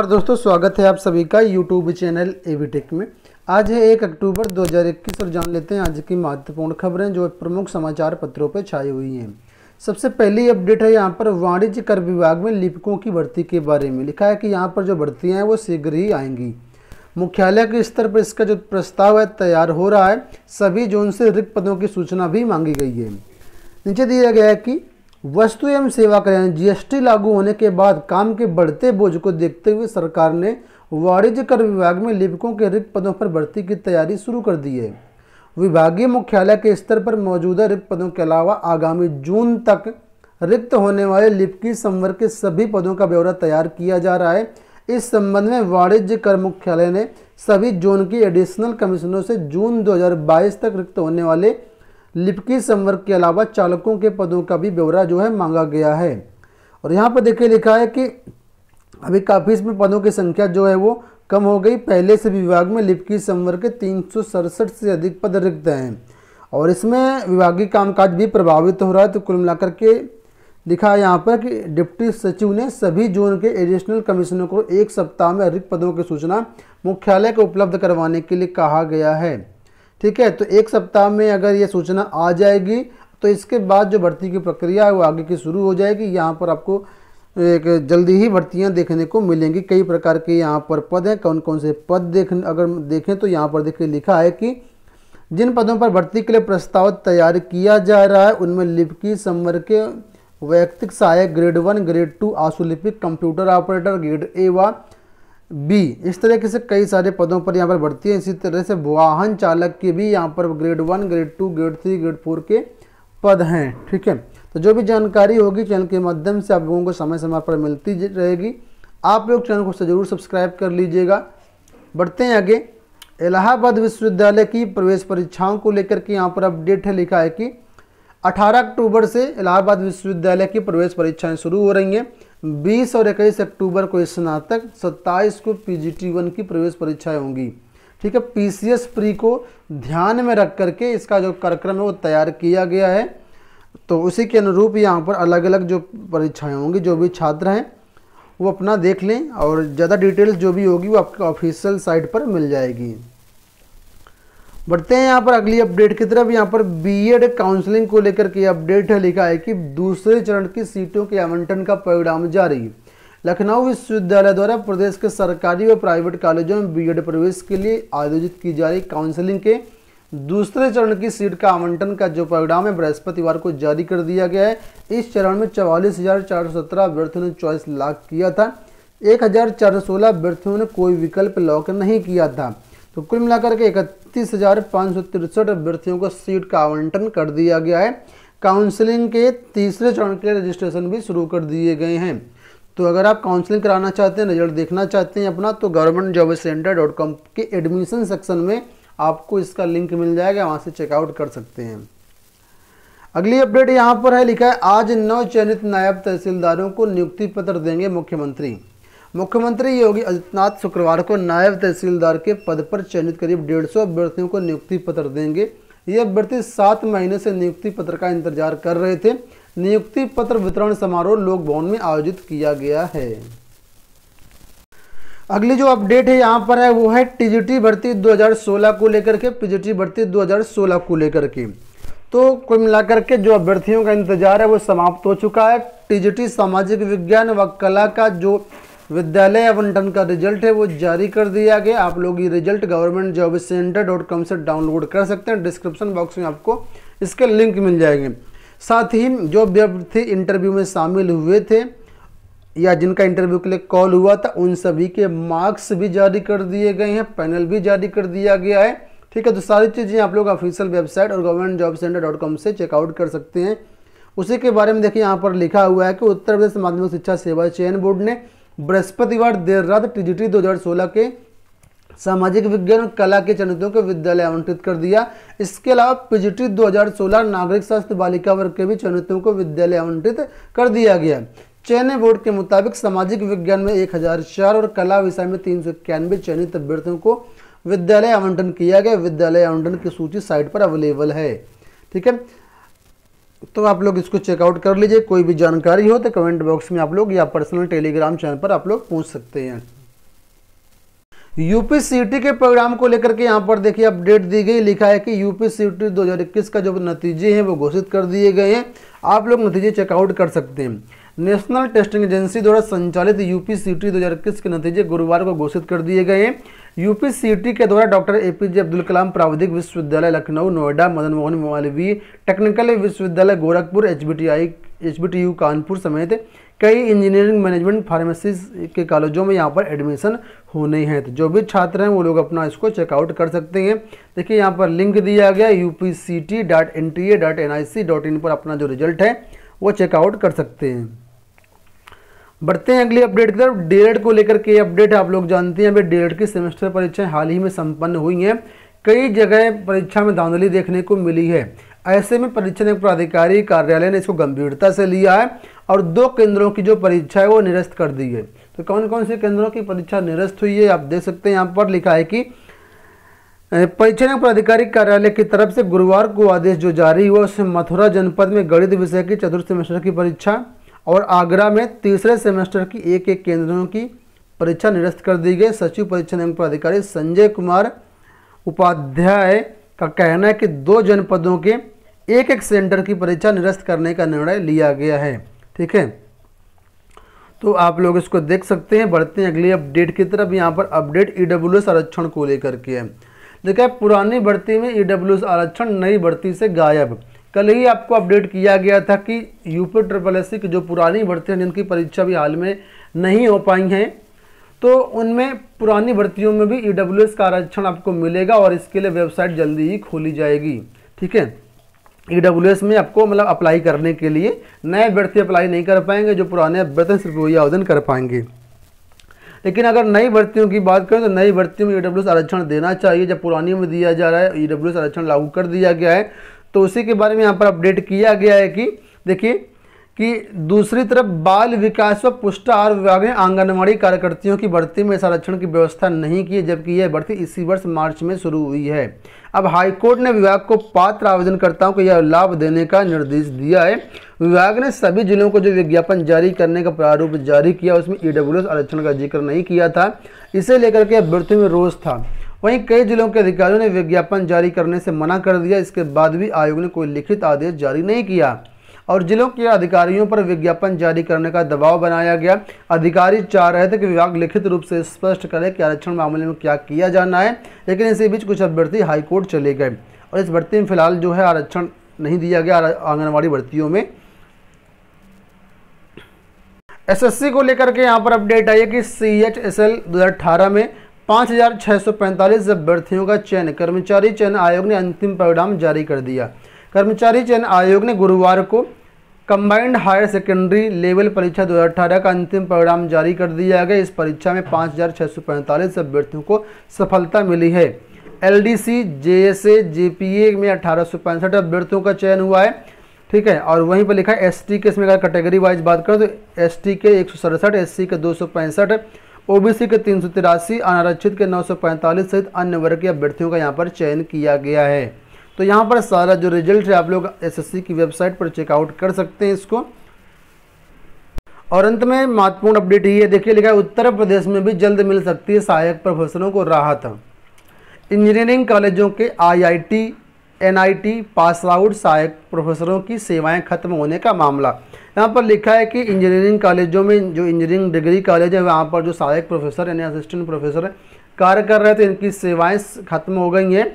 नमस्कार दोस्तों स्वागत है आप सभी का यूट्यूब चैनल एवीटेक में आज है एक अक्टूबर 2021 और जान लेते हैं आज की महत्वपूर्ण खबरें जो प्रमुख समाचार पत्रों पर छाई हुई हैं सबसे पहली अपडेट है यहाँ पर वाणिज्य कर विभाग में लिपिकों की भर्ती के बारे में लिखा है कि यहाँ पर जो भर्तियाँ हैं वो शीघ्र ही आएंगी मुख्यालय के स्तर पर इसका जो प्रस्ताव है तैयार हो रहा है सभी जोन से रिक्त पदों की सूचना भी मांगी गई है नीचे दिया गया है कि वस्तु एवं सेवा कर जीएसटी लागू होने के बाद काम के बढ़ते बोझ को देखते हुए सरकार ने वाणिज्य कर विभाग में लिपिकों के रिक्त पदों पर भर्ती की तैयारी शुरू कर दी है विभागीय मुख्यालय के स्तर पर मौजूदा रिक्त पदों के अलावा आगामी जून तक रिक्त होने वाले लिपकी संवर्ग के सभी पदों का ब्यौरा तैयार किया जा रहा है इस संबंध में वाणिज्य कर मुख्यालय ने सभी जोन की एडिशनल कमिश्नरों से जून 2022 तक रिक्त होने वाले लिपकी संवर्ग के अलावा चालकों के पदों का भी ब्यौरा जो है मांगा गया है और यहाँ पर देखिए लिखा है कि अभी काफ़ी इसमें पदों की संख्या जो है वो कम हो गई पहले से विभाग में लिपकी संवर्ग के तीन से अधिक पद रिक्त हैं और इसमें विभागीय कामकाज भी प्रभावित हो रहा है तो कुल मिलाकर के दिखा यहाँ पर कि डिप्टी सचिव ने सभी जोन के एडिशनल कमिश्नर को एक सप्ताह में अधिक पदों की सूचना मुख्यालय को उपलब्ध करवाने के लिए कहा गया है ठीक है तो एक सप्ताह में अगर ये सूचना आ जाएगी तो इसके बाद जो भर्ती की प्रक्रिया है वो आगे की शुरू हो जाएगी यहाँ पर आपको एक जल्दी ही भर्तियाँ देखने को मिलेंगी कई प्रकार के यहाँ पर पद हैं कौन कौन से पद देख अगर देखें तो यहाँ पर देखिए लिखा है कि जिन पदों पर भर्ती के लिए प्रस्ताव तैयार किया जा रहा है उनमें लिपकी संवर के वैयक्तिक सहायक ग्रेड वन ग्रेड टू आशुलिपिक कंप्यूटर ऑपरेटर ग्रेड ए व बी इस तरीके से कई सारे पदों पर यहाँ पर बढ़ती है इसी तरह से वाहन चालक के भी यहाँ पर grade one grade two grade three grade four के पद हैं ठीक है तो जो भी जानकारी होगी चैनल के माध्यम से आप लोगों को समय समय पर मिलती रहेगी आप लोग चैनल को ज़रूर सब्सक्राइब कर लीजिएगा बढ़ते हैं आगे इलाहाबाद विश्वविद्यालय की प्रवेश परीक्षाओं को लेकर के यहाँ पर अपडेट है लिखा है कि 18 अक्टूबर से इलाहाबाद विश्वविद्यालय की प्रवेश परीक्षाएं शुरू हो रही हैं बीस और इक्कीस अक्टूबर को स्नातक सत्ताईस को पीजीटी वन की प्रवेश परीक्षाएं होंगी ठीक है पी प्री को ध्यान में रख करके इसका जो कार्यक्रम है वो तैयार किया गया है तो उसी के अनुरूप यहाँ पर अलग अलग जो परीक्षाएं होंगी जो भी छात्र हैं वो अपना देख लें और ज़्यादा डिटेल्स जो भी होगी वो आपके ऑफिशियल साइट पर मिल जाएगी बढ़ते हैं यहाँ पर अगली अपडेट की तरफ यहाँ पर बीएड काउंसलिंग e को लेकर के अपडेट है लिखा है कि दूसरे चरण की सीटों के आवंटन का परिणाम जारी लखनऊ विश्वविद्यालय द्वारा प्रदेश के सरकारी व प्राइवेट कॉलेजों में बी e प्रवेश के लिए आयोजित की जा रही काउंसलिंग के दूसरे चरण की सीट का आवंटन का जो परिणाम है बृहस्पतिवार को जारी कर दिया गया है इस चरण में चवालीस हज़ार चार सौ सत्रह ने चॉइस लॉक किया था एक हज़ार चार सौ सोलह ने कोई विकल्प लॉक नहीं किया था तो कुल मिलाकर के इकतीस हज़ार पाँच सौ तिरसठ अभ्यर्थियों को सीट का आवंटन कर दिया गया है काउंसलिंग के तीसरे चरण के लिए रजिस्ट्रेशन भी शुरू कर दिए गए हैं तो अगर आप काउंसलिंग कराना चाहते हैं रिजल्ट देखना चाहते हैं अपना तो government job centre dot com के एडमिशन सेक्शन में आपको इसका लिंक मिल जाएगा वहाँ से चेकआउट कर सकते हैं अगली अपडेट यहाँ पर है लिखा है आज नौ चयनित नायब तहसीलदारों को नियुक्ति पत्र देंगे मुख्यमंत्री मुख्यमंत्री योगी आदित्यनाथ शुक्रवार को नायब तहसीलदार के पद पर चयनित करीब डेढ़ सौ अभ्यर्थियों को नियुक्ति पत्र देंगे ये अभ्यर्थी सात महीने से नियुक्ति पत्र का इंतजार कर रहे थे नियुक्ति पत्र वितरण समारोह लोक भवन में आयोजित किया गया है अगली जो अपडेट है यहाँ पर है वो है टीजीटी भर्ती 2016 को लेकर के पीजीटी भर्ती 2016 को लेकर के तो कुल मिलाकर के जो अभ्यर्थियों का इंतजार है वो समाप्त हो चुका है टीजीटी सामाजिक विज्ञान व कला का जो विद्यालय आवंटन का रिजल्ट है वो जारी कर दिया गया आप लोग ये result government job centre dot com से डाउनलोड कर सकते हैं डिस्क्रिप्शन बॉक्स में आपको इसके लिंक मिल जाएंगे साथ ही जो व्यक्ति इंटरव्यू में शामिल हुए थे या जिनका इंटरव्यू के लिए कॉल हुआ था उन सभी के मार्क्स भी जारी कर दिए गए हैं पैनल भी जारी कर दिया गया है ठीक है तो सारी चीज़ें आप लोग ऑफिशियल वेबसाइट और government job centre dot com से चेकआउट कर सकते हैं उसी के बारे में देखिए यहाँ पर लिखा हुआ है कि उत्तर प्रदेश माध्यमिक शिक्षा सेवा चयन बोर्ड ने बृहस्पतिवार देर रात टीजीटी 2016 के सामाजिक विज्ञान और कला के चयनितों के विद्यालय आवंटित कर दिया इसके अलावा पीजीटी 2016 नागरिक शास्त्र बालिका वर्ग के भी चयनितों को विद्यालय आवंटित कर दिया गया चयन बोर्ड के मुताबिक सामाजिक विज्ञान में एक हजार चार और कला विषय में तीन सौ इक्यानवे चयनित अभ्यर्थियों को विद्यालय आवंटन किया गया विद्यालय आवंटन की सूची साइट पर अवेलेबल है ठीक है तो आप लोग इसको चेकआउट कर लीजिए कोई भी जानकारी हो तो कमेंट बॉक्स में आप लोग या पर्सनल टेलीग्राम चैनल पर आप लोग पूछ सकते हैं यूपी सीटी के प्रोग्राम को लेकर के यहाँ पर देखिए अपडेट दी गई लिखा है कि यूपी सीटी 2021 का जो नतीजे हैं वो घोषित कर दिए गए हैं आप लोग नतीजे चेकआउट कर सकते हैं नेशनल टेस्टिंग एजेंसी द्वारा संचालित यूपी सीटी 2021 के नतीजे गुरुवार को घोषित कर दिए गए हैं यूपीसीटी के द्वारा डॉक्टर एपीजे अब्दुल कलाम प्राविधिक विश्वविद्यालय लखनऊ नोएडा मदन मोहन मालवीय टेक्निकल विश्वविद्यालय गोरखपुर एच यू कानपुर समेत कई इंजीनियरिंग मैनेजमेंट फार्मेसी के कॉलेजों में यहाँ पर एडमिशन होने हैं तो जो भी छात्र हैं वो लोग अपना इसको चेकआउट कर सकते हैं देखिए यहाँ पर लिंक दिया गया U P C T dot N T A dot N I C dot in पर अपना जो रिजल्ट है वो चेकआउट कर सकते हैं बढ़ते हैं अगली अपडेट की तरफ डीएड e को लेकर के अपडेट आप लोग जानते हैं अभी डीएड e की सेमेस्टर परीक्षाएं हाल ही में संपन्न हुई हैं कई जगह परीक्षा में धांधली देखने को मिली है ऐसे में परीक्षा प्राधिकारी कार्यालय ने इसको गंभीरता से लिया है और दो केंद्रों की जो परीक्षा है वो निरस्त कर दी है तो कौन कौन से केंद्रों की परीक्षा निरस्त हुई है आप देख सकते हैं यहाँ पर लिखा है कि परीक्षा प्राधिकारी कार्यालय की तरफ से गुरुवार को आदेश जो जारी हुआ उसमें मथुरा जनपद में गणित विषय की चतुर्थ सेमेस्टर की परीक्षा और आगरा में तीसरे सेमेस्टर की एक एक केंद्रों की परीक्षा निरस्त कर दी गई सचिव परीक्षा नियम पदाधिकारी संजय कुमार उपाध्याय का कहना है कि दो जनपदों के एक एक सेंटर की परीक्षा निरस्त करने का निर्णय लिया गया है ठीक है तो आप लोग इसको देख सकते हैं बढ़ते हैं अगली अपडेट की तरफ यहाँ पर अपडेट ई e आरक्षण को लेकर के है देखा पुरानी भर्ती में ई आरक्षण नई भर्ती से गायब कल ही आपको अपडेट किया गया था कि यूपी ट्रिपल एस की जो पुरानी भर्ती हैं जिनकी परीक्षा भी हाल में नहीं हो पाई हैं तो उनमें पुरानी भर्तियों में भी ई e का आरक्षण आपको मिलेगा और इसके लिए वेबसाइट जल्दी ही खोली जाएगी ठीक है ई e में आपको मतलब अप्लाई करने के लिए नए अभ्यर्थी अप्लाई नहीं कर पाएंगे जो पुराने अभ्यर्थी सिर्फ वही आवेदन कर पाएंगे लेकिन अगर नई भर्तियों की बात करें तो नई भर्तियों में ई e आरक्षण देना चाहिए जब पुरानी में दिया जा रहा है ई आरक्षण लागू कर दिया गया है तो उसी के बारे में यहाँ पर अपडेट किया गया है कि देखिए कि दूसरी तरफ बाल विकास व पुष्ट आहार विभाग ने आंगनवाड़ी कार्यकर्तियों की भर्ती में संरक्षण की व्यवस्था नहीं की है जबकि यह भर्ती इसी वर्ष मार्च में शुरू हुई है अब हाईकोर्ट ने विभाग को पात्र आवेदनकर्ताओं को यह लाभ देने का निर्देश दिया है विभाग ने सभी जिलों को जो विज्ञापन जारी करने का प्रारूप जारी किया उसमें ई आरक्षण का जिक्र नहीं किया था इसे लेकर के अभ्यर्थियों में रोष था वहीं कई जिलों के अधिकारियों ने विज्ञापन जारी करने से मना कर दिया इसके बाद भी आयोग ने कोई लिखित आदेश जारी नहीं किया और जिलों के अधिकारियों पर विज्ञापन जारी करने का दबाव बनाया गया अधिकारी चाह रहे थे कि विभाग लिखित रूप से स्पष्ट करे कि आरक्षण मामले में क्या किया जाना है लेकिन इसी बीच कुछ अभ्यर्थी हाईकोर्ट चले गए और इस भर्ती में फिलहाल जो है आरक्षण नहीं दिया गया आंगनबाड़ी भर्तियों में एसएससी को लेकर के यहाँ पर अपडेट आई है कि सी एच एस एल दो में पाँच हजार छः सौ पैंतालीस अभ्यर्थियों का चयन कर्मचारी चयन आयोग ने अंतिम परिणाम जारी कर दिया कर्मचारी चयन आयोग ने गुरुवार को कंबाइंड हायर सेकेंडरी लेवल परीक्षा 2018 का अंतिम परिणाम जारी कर दिया गया इस परीक्षा में पाँच हजार छः सौ पैंतालीस अभ्यर्थियों को सफलता मिली है L D C J S A J P A में अठारह सौ पैंसठ अभ्यर्थियों का चयन हुआ है ठीक है और वहीं पर लिखा है एस टी के इसमें अगर कैटेगरी वाइज बात करें तो एस टी के एक सौ सड़सठ एस सी के दो सौ पैंसठ ओबीसी के तीन सौ तिरासी अनारक्षित के नौ सौ पैंतालीस सहित अन्य वर्ग के अभ्यर्थियों का यहाँ पर चयन किया गया है तो यहाँ पर सारा जो रिजल्ट है आप लोग एसएससी की वेबसाइट पर चेकआउट कर सकते हैं इसको और अंत में महत्वपूर्ण अपडेट ये देखिए लिखा है उत्तर प्रदेश में भी जल्द मिल सकती है सहायक प्रोफेसरों को राहत इंजीनियरिंग कॉलेजों के आईआईटी एनआईटी पास आउट सहायक प्रोफेसरों की सेवाएं खत्म होने का मामला यहाँ पर लिखा है कि इंजीनियरिंग कॉलेजों में जो इंजीनियरिंग डिग्री कॉलेज है वहाँ पर जो सहायक प्रोफेसर यानी असिस्टेंट प्रोफेसर कार्य कर रहे थे इनकी सेवाएं खत्म हो गई हैं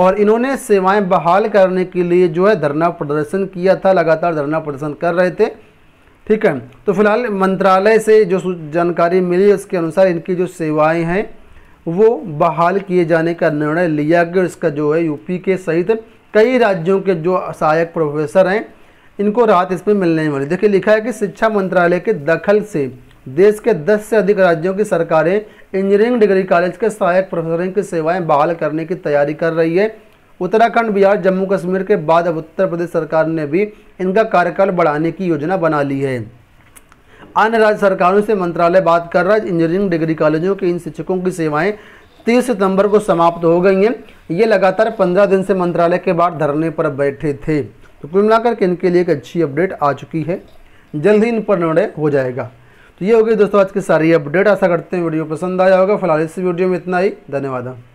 और इन्होंने सेवाएं बहाल करने के लिए जो है धरना प्रदर्शन किया था लगातार धरना प्रदर्शन कर रहे थे ठीक है तो फिलहाल मंत्रालय से जो जानकारी मिली उसके अनुसार इनकी जो सेवाएँ हैं वो बहाल किए जाने का निर्णय लिया गया इसका जो है यूपी के सहित कई राज्यों के जो सहायक प्रोफेसर हैं इनको राहत इसमें मिलने वाली देखिए लिखा है कि शिक्षा मंत्रालय के दखल से देश के 10 से अधिक राज्यों की सरकारें इंजीनियरिंग डिग्री कॉलेज के सहायक प्रोफेसरों की सेवाएं बहाल करने की तैयारी कर रही है उत्तराखंड बिहार जम्मू कश्मीर के बाद अब उत्तर प्रदेश सरकार ने भी इनका कार्यकाल बढ़ाने की योजना बना ली है अन्य राज्य सरकारों से मंत्रालय बात कर रहा है इंजीनियरिंग डिग्री कॉलेजों के इन शिक्षकों की सेवाएं तीस सितंबर को समाप्त हो गई हैं ये लगातार पंद्रह दिन से मंत्रालय के बाहर धरने पर बैठे थे तो कुल मिलाकर के इनके लिए एक अच्छी अपडेट आ चुकी है जल्द ही इन पर निर्णय हो जाएगा तो ये हो गई दोस्तों आज की सारी अपडेट आशा करते हैं वीडियो पसंद आया होगा फिलहाल इस वीडियो में इतना ही धन्यवाद